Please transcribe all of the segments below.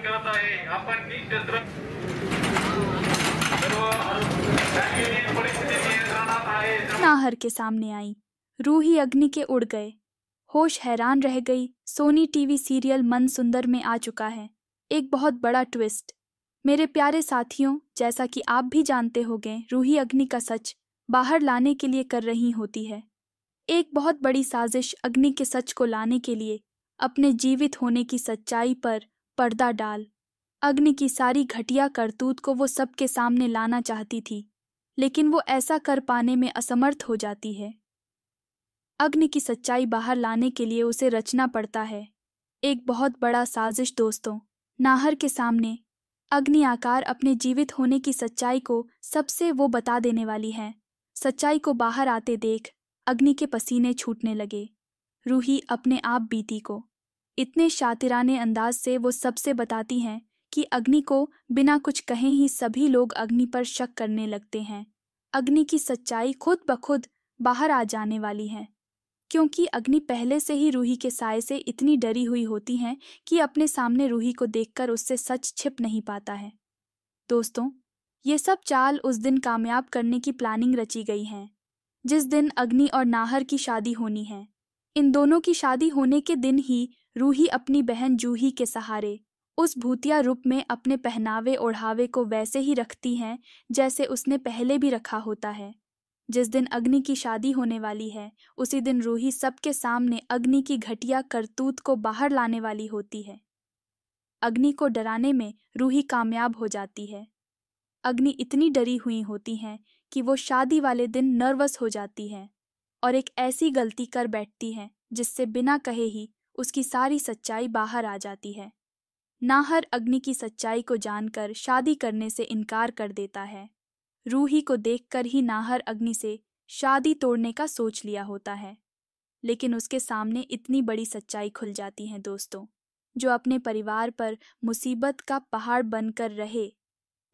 तो नाहर के सामने आई रूही अग्नि के उड़ गए होश हैरान रह गई सोनी टीवी सीरियल मन सुंदर में आ चुका है एक बहुत बड़ा ट्विस्ट मेरे प्यारे साथियों जैसा कि आप भी जानते होंगे रूही अग्नि का सच बाहर लाने के लिए कर रही होती है एक बहुत बड़ी साजिश अग्नि के सच को लाने के लिए अपने जीवित होने की सच्चाई पर पर्दा डाल अग्नि की सारी घटिया करतूत को वो सबके सामने लाना चाहती थी लेकिन वो ऐसा कर पाने में असमर्थ हो जाती है अग्नि की सच्चाई बाहर लाने के लिए उसे रचना पड़ता है एक बहुत बड़ा साजिश दोस्तों नाहर के सामने अग्नि आकार अपने जीवित होने की सच्चाई को सबसे वो बता देने वाली है सच्चाई को बाहर आते देख अग्नि के पसीने छूटने लगे रूही अपने आप बीती को इतने शातिराने अंदाज से वो सबसे बताती हैं कि अग्नि को बिना कुछ कहे ही सभी लोग अग्नि पर शक करने लगते हैं अग्नि की सच्चाई खुद ब खुद बाहर आ जाने वाली है क्योंकि अग्नि पहले से ही रूही के साय से इतनी डरी हुई होती हैं कि अपने सामने रूही को देखकर उससे सच छिप नहीं पाता है दोस्तों ये सब चाल उस दिन कामयाब करने की प्लानिंग रची गई है जिस दिन अग्नि और नाहर की शादी होनी है इन दोनों की शादी होने के दिन ही रूही अपनी बहन जूही के सहारे उस भूतिया रूप में अपने पहनावे ओढ़ावे को वैसे ही रखती हैं जैसे उसने पहले भी रखा होता है जिस दिन अग्नि की शादी होने वाली है उसी दिन रूही सबके सामने अग्नि की घटिया करतूत को बाहर लाने वाली होती है अग्नि को डराने में रूही कामयाब हो जाती है अग्नि इतनी डरी हुई होती हैं कि वो शादी वाले दिन नर्वस हो जाती हैं और एक ऐसी गलती कर बैठती है जिससे बिना कहे ही उसकी सारी सच्चाई बाहर आ जाती है नाहर अग्नि की सच्चाई को जानकर शादी करने से इनकार कर देता है रूही को देखकर ही नाहर अग्नि से शादी तोड़ने का सोच लिया होता है लेकिन उसके सामने इतनी बड़ी सच्चाई खुल जाती है दोस्तों जो अपने परिवार पर मुसीबत का पहाड़ बनकर रहे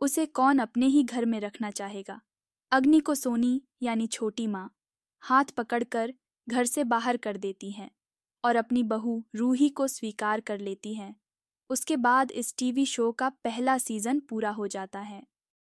उसे कौन अपने ही घर में रखना चाहेगा अग्नि को सोनी यानी छोटी माँ हाथ पकड़कर घर से बाहर कर देती हैं और अपनी बहू रूही को स्वीकार कर लेती हैं उसके बाद इस टीवी शो का पहला सीज़न पूरा हो जाता है